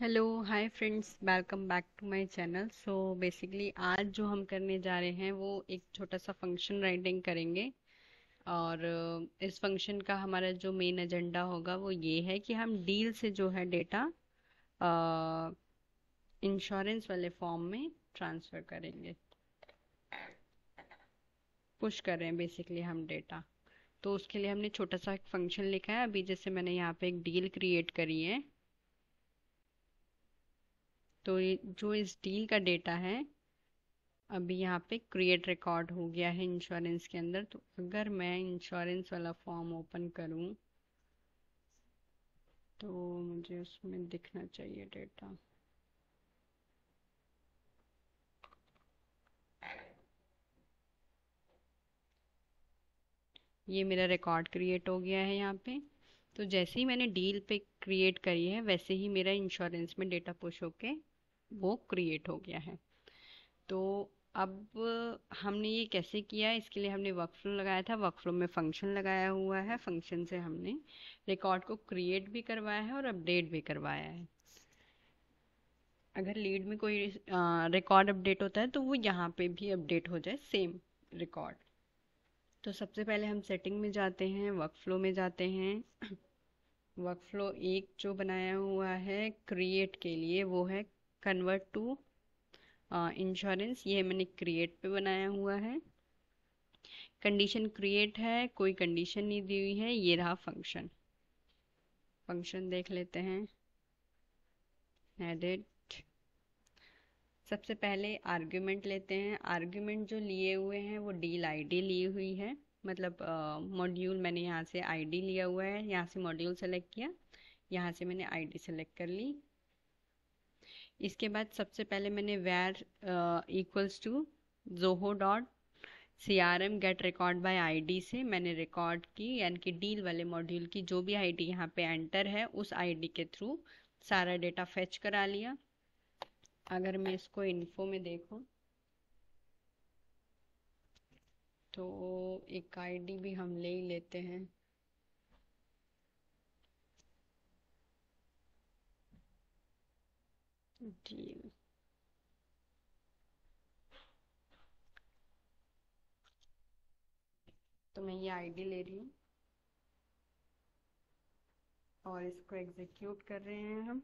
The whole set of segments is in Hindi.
Hello hi friends welcome back to my channel so basically आज जो हम करने जा रहे हैं वो एक छोटा सा फंक्शन राइटिंग करेंगे और uh, इस फंक्शन का हमारा जो मेन एजेंडा होगा वो ये है कि हम डील से जो है डेटा इंश्योरेंस uh, वाले फॉर्म में ट्रांसफ़र करेंगे पुश कर रहे हैं बेसिकली हम डेटा तो उसके लिए हमने छोटा सा एक फंक्शन लिखा है अभी जैसे मैंने यहाँ पे एक डील क्रिएट करी है तो जो इस डील का डेटा है अभी यहाँ पे क्रिएट रिकॉर्ड हो गया है इंश्योरेंस के अंदर तो अगर मैं इंश्योरेंस वाला फॉर्म ओपन करूँ तो मुझे उसमें दिखना चाहिए डेटा ये मेरा रिकॉर्ड क्रिएट हो गया है यहाँ पे तो जैसे ही मैंने डील पे क्रिएट करी है वैसे ही मेरा इंश्योरेंस में डेटा पुश होके वो क्रिएट हो गया है तो अब हमने ये कैसे किया इसके लिए हमने वर्क फ्लो लगाया था वर्क फ्लो में फंक्शन लगाया हुआ है फंक्शन से हमने रिकॉर्ड को क्रिएट भी करवाया है और अपडेट भी करवाया है अगर लीड में कोई रिकॉर्ड अपडेट होता है तो वो यहाँ पे भी अपडेट हो जाए सेम रिकॉर्ड तो सबसे पहले हम सेटिंग में जाते हैं वर्क फ्लो में जाते हैं वर्क फ्लो एक जो बनाया हुआ है क्रिएट के लिए वो है कन्वर्ट टू इंश्योरेंस ये मैंने क्रिएट पे बनाया हुआ है कंडीशन क्रिएट है कोई कंडीशन नहीं दी हुई है ये रहा फंक्शन फंक्शन देख लेते हैं एडिट सबसे पहले आर्ग्यूमेंट लेते हैं आर्ग्यूमेंट जो लिए हुए हैं वो डील आईडी ली हुई है मतलब मॉड्यूल uh, मैंने यहाँ से आईडी लिया हुआ है यहाँ से मॉड्यूल सेलेक्ट किया यहाँ से मैंने आईडी सेलेक्ट कर ली इसके बाद सबसे पहले मैंने where equals to Zoho dot C R M get record by I D से मैंने रिकॉर्ड की यानी कि डील वाले मॉड्यूल की जो भी आई डी यहाँ पे एंटर है उस आई डी के थ्रू सारा डेटा फेच करा लिया अगर मैं इसको इन्फो में देखूँ तो एक आई डी भी हम ले ही लेते हैं ड्रीम तो मैं ये आईडी ले रही हूँ और इसको एग्जीक्यूट कर रहे हैं हम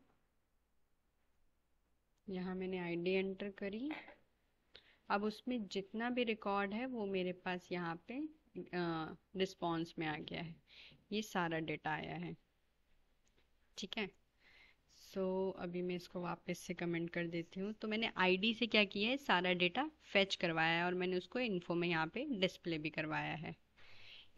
यहाँ मैंने आईडी एंटर करी अब उसमें जितना भी रिकॉर्ड है वो मेरे पास यहाँ पे रिस्पॉन्स में आ गया है ये सारा डेटा आया है ठीक है सो so, अभी मैं इसको वापस से कमेंट कर देती हूँ तो मैंने आईडी से क्या किया है सारा डेटा फेच करवाया है और मैंने उसको इन्फो में यहाँ पे डिस्प्ले भी करवाया है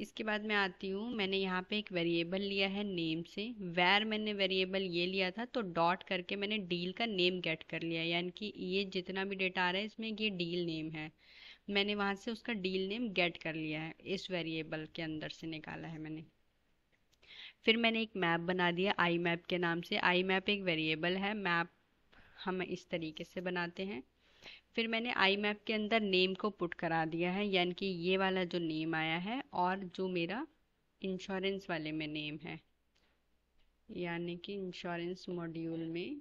इसके बाद मैं आती हूँ मैंने यहाँ पे एक वेरिएबल लिया है नेम से वैर मैंने वेरिएबल ये लिया था तो डॉट करके मैंने डील का नेम गेट कर लिया यानी कि ये जितना भी डेटा आ रहा है इसमें ये डील नेम है मैंने वहाँ से उसका डील नेम गेट कर लिया है इस वेरिएबल के अंदर से निकाला है मैंने फिर मैंने एक मैप बना दिया आई मैप के नाम से आई मैप एक वेरिएबल है मैप हम इस तरीके से बनाते हैं फिर मैंने आई मैप के अंदर नेम को पुट करा दिया है यानी कि ये वाला जो नेम आया है और जो मेरा इंश्योरेंस वाले में नेम है यानी कि इंश्योरेंस मॉड्यूल में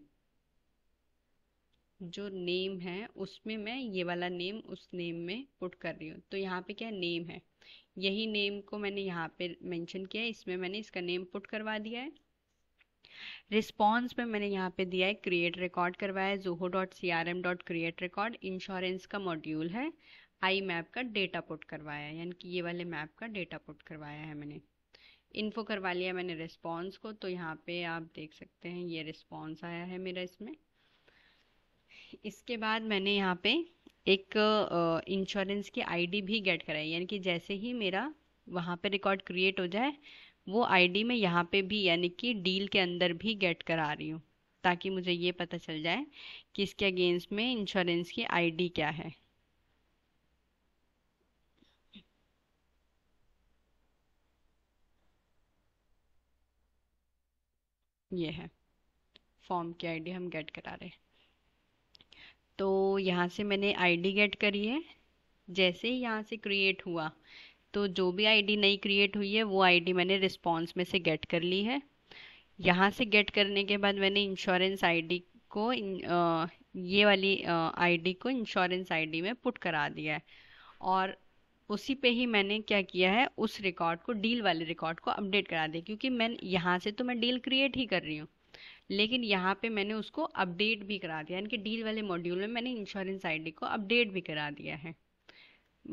जो नेम है उसमें मैं ये वाला नेम उस नेम में पुट कर रही हूँ तो यहाँ पे क्या नेम है यही नेम को मैंने यहाँ पे मेंशन किया है इसमें मैंने इसका नेम पुट करवा दिया है रिस्पॉन्स में मैंने यहाँ पे दिया है क्रिएट रिकॉर्ड करवाया है Zoho dot C R M dot create record insurance का मॉड्यूल है आई मैप का डेटा पुट करवाया है यानी कि ये वाले मैप का डेटा पुट करवाया है मैंने इन्फो करवा लिया मैंने रिस्पॉन्स को तो यहाँ पे आप देख सकते हैं ये रिस्पॉन्स आया है मेरा इसमें इसके बाद मैंने यहाँ पे एक इंश्योरेंस की आईडी भी गेट कराई यानी कि जैसे ही मेरा वहाँ पे रिकॉर्ड क्रिएट हो जाए वो आईडी मैं यहाँ पे भी यानी कि डील के अंदर भी गेट करा रही हूँ ताकि मुझे ये पता चल जाए कि इसके अगेंस्ट में इंश्योरेंस की आईडी क्या है ये है फॉर्म की आईडी हम गेट करा रहे हैं तो यहाँ से मैंने आईडी गेट करी है जैसे ही यहाँ से क्रिएट हुआ तो जो भी आईडी नई क्रिएट हुई है वो आईडी मैंने रिस्पॉन्स में से गेट कर ली है यहाँ से गेट करने के बाद मैंने इंश्योरेंस आईडी को आ, ये वाली आईडी को इंश्योरेंस आईडी में पुट करा दिया है और उसी पे ही मैंने क्या किया है उस रिकॉर्ड को डील वाले रिकॉर्ड को अपडेट करा दिया क्योंकि मैं यहाँ से तो मैं डील क्रिएट ही कर रही हूँ लेकिन यहाँ पे मैंने उसको अपडेट भी करा दिया यानी कि डील वाले मॉड्यूल में मैंने इंश्योरेंस आईडी को अपडेट भी करा दिया है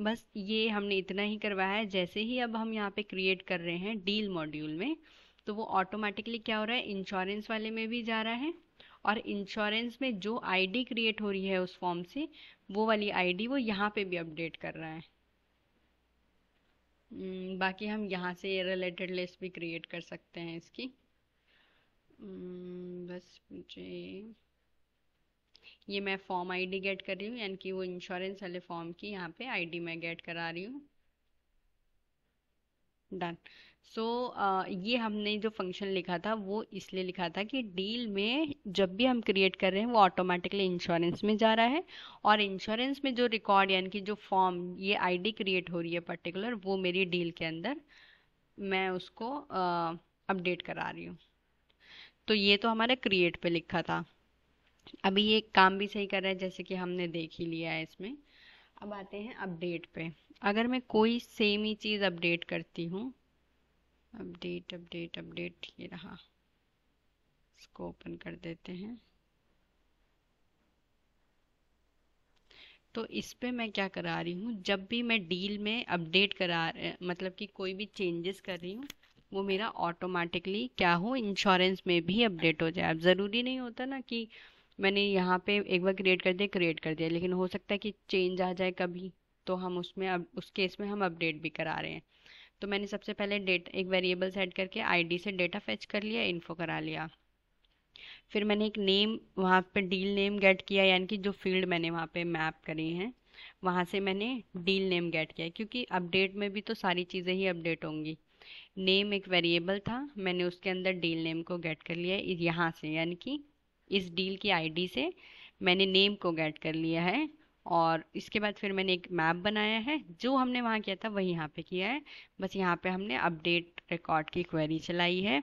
बस ये हमने इतना ही करवाया है जैसे ही अब हम यहाँ पे क्रिएट कर रहे हैं डील मॉड्यूल में तो वो ऑटोमेटिकली क्या हो रहा है इंश्योरेंस वाले में भी जा रहा है और इंश्योरेंस में जो आईडी क्रिएट हो रही है उस फॉर्म से वो वाली आईडी वो यहाँ पे भी अपडेट कर रहा है हम्म, बाकी हम यहाँ से रिलेटेड लिस्ट भी क्रिएट कर सकते हैं इसकी हम्म, बस मुझे ये मैं फॉर्म आईडी गेट कर रही हूँ यानी कि वो इंश्योरेंस वाले फॉर्म की यहाँ पे आईडी मैं गेट करा रही हूँ डन सो ये हमने जो फंक्शन लिखा था वो इसलिए लिखा था कि डील में जब भी हम क्रिएट कर रहे हैं वो ऑटोमेटिकली इंश्योरेंस में जा रहा है और इंश्योरेंस में जो रिकॉर्ड यानी कि जो फॉर्म ये आईडी क्रिएट हो रही है पर्टिकुलर वो मेरी डील के अंदर मैं उसको अपडेट uh, करा रही हूँ तो ये तो हमारे क्रिएट पे लिखा था अभी ये काम भी सही कर रहा है जैसे कि हमने देख ही लिया है इसमें अब आते हैं अपडेट पे अगर मैं कोई सेम ही चीज़ अपडेट करती हूँ अपडेट अपडेट अपडेट ये रहा इसको ओपन कर देते हैं तो इस पे मैं क्या करा रही हूँ जब भी मैं डील में अपडेट करा मतलब कि कोई भी चेंजेस कर रही हूँ वो मेरा ऑटोमेटिकली क्या हो इंश्योरेंस में भी अपडेट हो जाए अब ज़रूरी नहीं होता ना कि मैंने यहाँ पे एक बार क्रिएट कर दिया क्रिएट कर दिया लेकिन हो सकता है कि चेंज आ जाए कभी तो हम उसमें अब उस केस में हम अपडेट भी करा रहे हैं तो मैंने सबसे पहले डेट एक वेरिएबल सेट करके आईडी से डेटा फेच कर लिया इन्फो करा लिया फिर मैंने एक नेम वहाँ पे डील नेम गेट किया यानी कि जो फील्ड मैंने वहाँ पे मैप करी हैं वहाँ से मैंने डील नेम गेट किया क्योंकि अपडेट में भी तो सारी चीज़ें ही अपडेट होंगी नेम एक वेरिएबल था मैंने उसके अंदर डील नेम को गेट कर लिया है यहाँ से यानी कि इस डील की आईडी से मैंने नेम को गेट कर लिया है और इसके बाद फिर मैंने एक मैप बनाया है जो हमने वहाँ किया था वही यहाँ पे किया है बस यहाँ पे हमने अपडेट रिकॉर्ड की क्वेरी चलाई है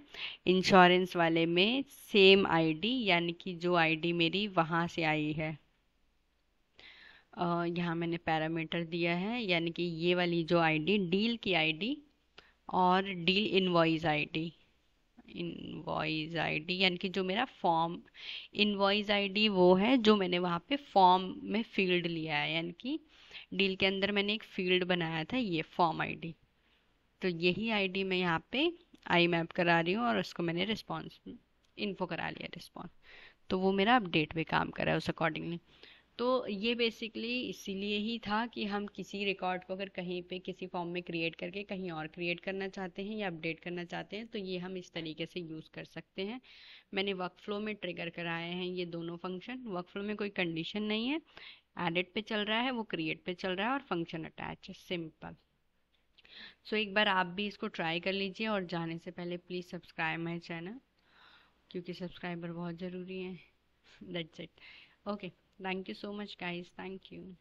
इंश्योरेंस वाले में सेम आईडी यानी कि जो आईडी मेरी वहाँ से आई है यहाँ मैंने पैरामीटर दिया है यानी कि ये वाली जो आईडी डील की आईडी और deal invoice ID invoice ID यानी कि जो मेरा फॉर्म इनवॉइस आईडी वो है जो मैंने वहाँ पे फॉर्म में फील्ड लिया है यानी कि डील के अंदर मैंने एक फील्ड बनाया था ये फॉर्म आईडी तो यही आईडी मैं यहाँ पे आई मैप करा रही हूँ और उसको मैंने रिस्पॉन्स इन्फो करा लिया रिस्पॉन्स तो वो मेरा अपडेट भी काम कर रहा है उस अकॉर्डिंगली तो ये बेसिकली इसीलिए ही था कि हम किसी रिकॉर्ड को अगर कहीं पे किसी फॉर्म में क्रिएट करके कहीं और क्रिएट करना चाहते हैं या अपडेट करना चाहते हैं तो ये हम इस तरीके से यूज़ कर सकते हैं मैंने वर्क फ्लो में ट्रिगर कराए हैं ये दोनों फंक्शन वर्क फ्लो में कोई कंडीशन नहीं है एडिट पे चल रहा है वो क्रिएट पे चल रहा है और फंक्शन अटैच है सिंपल सो एक बार आप भी इसको ट्राई कर लीजिए और जाने से पहले प्लीज़ सब्सक्राइब माई चैनल क्योंकि सब्सक्राइबर बहुत ज़रूरी हैं that's it okay Thank you so much, guys. Thank you.